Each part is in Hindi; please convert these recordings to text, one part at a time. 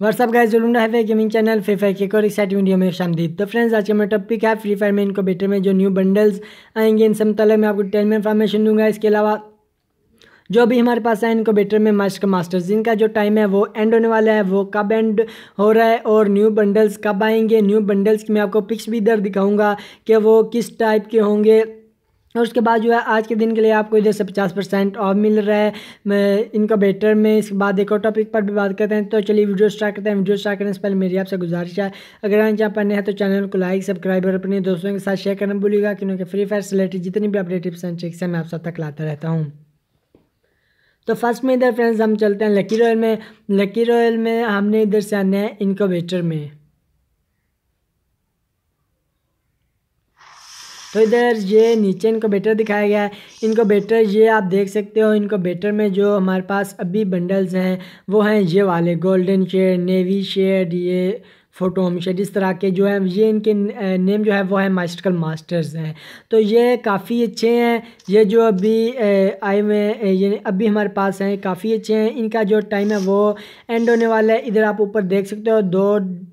व्हाट्सअप गाइस लूडा है गेमिंग चैनल फ्री फायर के एक और एक्साइटिंग वीडियो में शामदीद तो फ्रेंड्स आज का मेरा टॉपिक है फ्री फायर में इनको बेटर में जो न्यू बंडल्स आएंगे इन सब तलक मैं आपको टेन में इन्फॉर्मेशन दूंगा इसके अलावा जो भी हमारे पास है इनको बेटर में मास्टर का मास्टर्स इनका जो टाइम है वो एंड होने वाला है वो कब एंड हो रहा है और न्यू बंडल्स कब आएंगे न्यू बंडल्स की मैं आपको पिक्स भी इधर दिखाऊंगा कि वो किस टाइप के होंगे और उसके बाद जो है आज के दिन के लिए आपको इधर से पचास परसेंट ऑफ मिल रहा है मैं इनका बेटर में इसके बाद एक और टॉपिक पर भी बात करते हैं तो चलिए वीडियो स्टार्ट करते हैं वीडियो स्टार्ट करने से पहले मेरी आपसे गुजारिश है अगर आप यहाँ पर हैं तो चैनल को लाइक सब्सक्राइब और अपने दोस्तों के साथ शेयर करना भूलिएगा क्योंकि फ्री फायर से रिलेटेड जितनी भी अपडेट टिप्स एंड ट्रिक्स हैं मैं आप सब तक लाता रहता हूँ तो फर्स्ट में इधर फ्रेंड्स हम चलते हैं लकी रॉयल में लकी रॉयल में हमने इधर से आना है इनकोवेटर में तो इधर ये नीचे इनको बेटर दिखाया गया है इनको बेटर ये आप देख सकते हो इनको बेटर में जो हमारे पास अभी बंडल्स हैं वो हैं ये वाले गोल्डन शेड नेवी शेड ये फ़ोटो हमेशा इस तरह के जो है ये इनके नेम जो है वो है माइस्टिकल मास्टर्स हैं तो ये काफ़ी अच्छे हैं ये जो अभी आए हुए हैं ये अभी हमारे पास हैं काफ़ी अच्छे हैं इनका जो टाइम है वो एंड होने वाला है इधर आप ऊपर देख सकते हो दो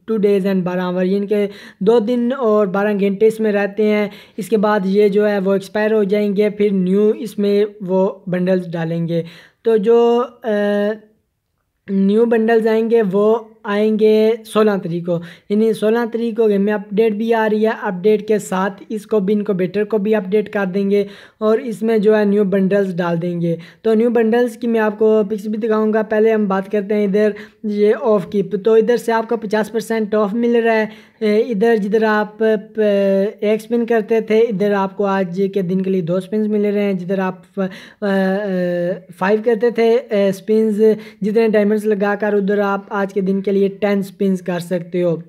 टू डेज़ एंड बारह आवर ये इनके दो दिन और बारह घंटे इसमें रहते हैं इसके बाद ये जो है वो एक्सपायर हो जाएंगे फिर न्यू इसमें वो बंडल्स डालेंगे तो जो न्यू बंडल्स आएंगे वो आएंगे सोलह तरीक को यानी सोलह तरीक को गेम में अपडेट भी आ रही है अपडेट के साथ इसको भी इनको बेटर को भी अपडेट कर देंगे और इसमें जो है न्यू बंडल्स डाल देंगे तो न्यू बंडल्स की मैं आपको पिक्स भी दिखाऊंगा पहले हम बात करते हैं इधर ये ऑफ़ की तो इधर से आपको पचास परसेंट ऑफ मिल रहा है इधर जिधर आप एक स्पिन करते थे इधर आपको आज के दिन के लिए दो स्पिन मिल रहे हैं जिधर आप फाइव करते थे स्पिन जितने डायमंड्स लगाकर उधर आप आज के दिन के लिए टेन स्पिन कर सकते हो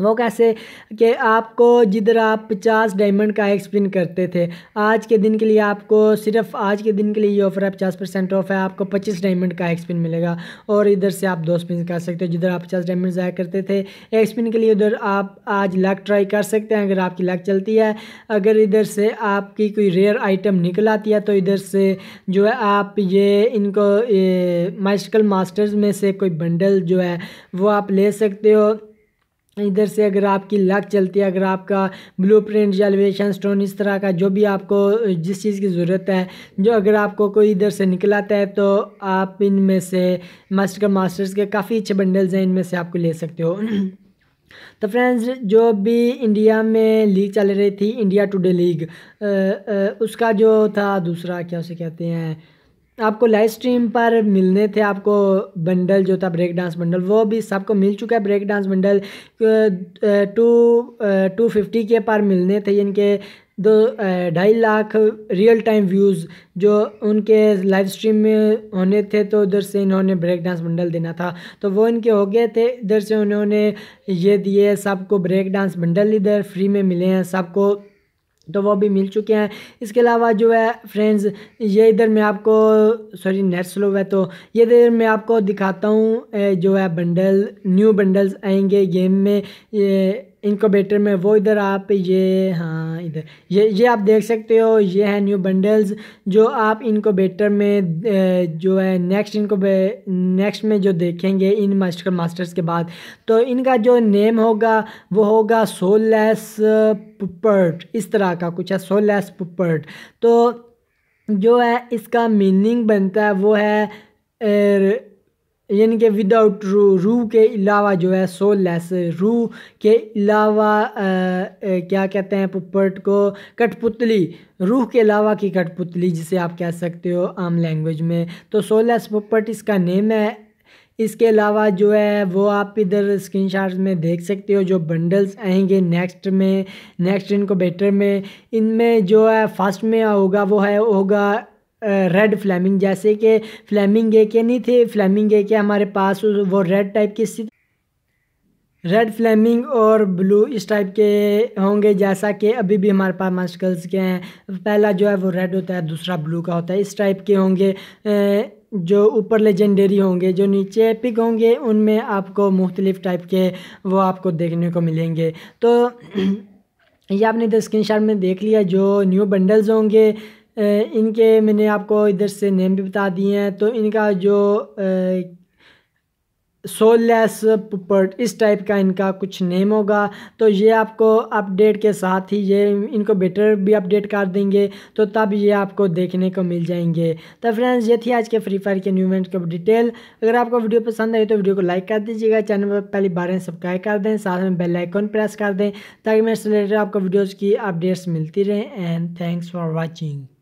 वो कैसे कि आपको जिधर आप पचास डायमंड का एक्सप्लेन करते थे आज के दिन के लिए आपको सिर्फ आज के दिन के लिए ये ऑफ़र है पचास परसेंट ऑफ है आपको पच्चीस डायमंड का एक्सप्लेन मिलेगा और इधर से आप दो स्पिन कर सकते हो जिधर आप पचास डायमंड ज़ाया करते थे एक्सप्लेन के लिए उधर आप आज लक ट्राई कर सकते हैं अगर आपकी लक चलती है अगर इधर से आपकी कोई रेयर आइटम निकल आती है तो इधर से जो है आप ये इनको माइस्टिकल मास्टर्स में से कोई बंडल जो है वो आप ले सकते हो इधर से अगर आपकी लक चलती है अगर आपका ब्लू प्रिंट या एलिवेशन स्टोन इस तरह का जो भी आपको जिस चीज़ की ज़रूरत है जो अगर आपको कोई इधर से निकलाता है तो आप इनमें से मास्टर का मास्टर्स के काफ़ी अच्छे बंडल्स हैं इनमें से आपको ले सकते हो तो फ्रेंड्स जो भी इंडिया में लीग चल रही थी इंडिया टुडे लीग आ, आ, उसका जो था दूसरा क्या उसे कहते हैं आपको लाइव स्ट्रीम पर मिलने थे आपको बंडल जो था ब्रेक डांस बंडल वो भी सबको मिल चुका है break dance bundle two two fifty के पर मिलने थे इनके दो ढाई लाख रियल टाइम व्यूज़ जो उनके लाइव स्ट्रीम में होने थे तो उधर से इन्होंने ब्रेक डांस बंडल देना था तो वो इनके हो गए थे इधर से उन्होंने ये दिए सबको ब्रेक डांस बंडल इधर फ्री में मिले हैं सबको तो वो भी मिल चुके हैं इसके अलावा जो है फ्रेंड्स ये इधर मैं आपको सॉरी नेट स्लो है तो ये इधर मैं आपको दिखाता हूँ जो है बंडल न्यू बंडल्स आएंगे गेम में ये इनकोबेटर में वो इधर आप ये हाँ इधर ये ये आप देख सकते हो ये है न्यू बंडल्स जो आप इनकोबेटर में जो है नेक्स्ट इनको नेक्स्ट में जो देखेंगे इन मास्टर मास्टर्स के बाद तो इनका जो नेम होगा वो होगा सोलेस पुपर्ट इस तरह का कुछ है सोलेस पुपर्ट तो जो है इसका मीनिंग बनता है वो है एर, यानी कि विदाउट रू रू के अलावा जो है सो लेस रू के अलावा क्या कहते हैं पुपर्ट को कठपुतली रूह के अलावा की कठपुतली जिसे आप कह सकते हो आम लैंग्वेज में तो सो लेस पुपर्ट इसका नेम है इसके अलावा जो है वो आप इधर स्क्रीनशॉट में देख सकते हो जो बंडल्स आएंगे नेक्स्ट में नेक्स्ट इनको बेटर में इनमें जो है फर्स्ट में होगा वो है होगा रेड फ्लैमिंग जैसे कि फ्लैमिंग ए के नहीं थे फ्लैमिंग ए के हमारे पास वो रेड टाइप की स्थिति रेड फ्लेमिंग और ब्लू इस टाइप के होंगे जैसा कि अभी भी हमारे पास मास्कल्स के हैं पहला जो है वो रेड होता है दूसरा ब्लू का होता है इस टाइप के होंगे जो ऊपर लेजेंडरी होंगे जो नीचे पिक होंगे उनमें आपको मुख्तलिफ़ टाइप के वो आपको देखने को मिलेंगे तो ये आपने तो स्क्रीन में देख लिया जो न्यू बंडल्स होंगे इनके मैंने आपको इधर से नेम भी बता दिए हैं तो इनका जो सोललेस पुपर्ट इस टाइप का इनका कुछ नेम होगा तो ये आपको अपडेट के साथ ही ये इनको बेटर भी अपडेट कर देंगे तो तब ये आपको देखने को मिल जाएंगे तो फ्रेंड्स ये थी आज के फ्री फायर के न्यू इवेंट की डिटेल अगर आपको वीडियो पसंद आई तो वीडियो को लाइक कर दीजिएगा चैनल पर पहली बार सब्सक्राइब कर दें साथ में बेल आइकॉन प्रेस कर दें ताकि मेरे से रिलेटेड आपको वीडियोज़ की अपडेट्स मिलती रहें एंड थैंक्स फॉर वॉचिंग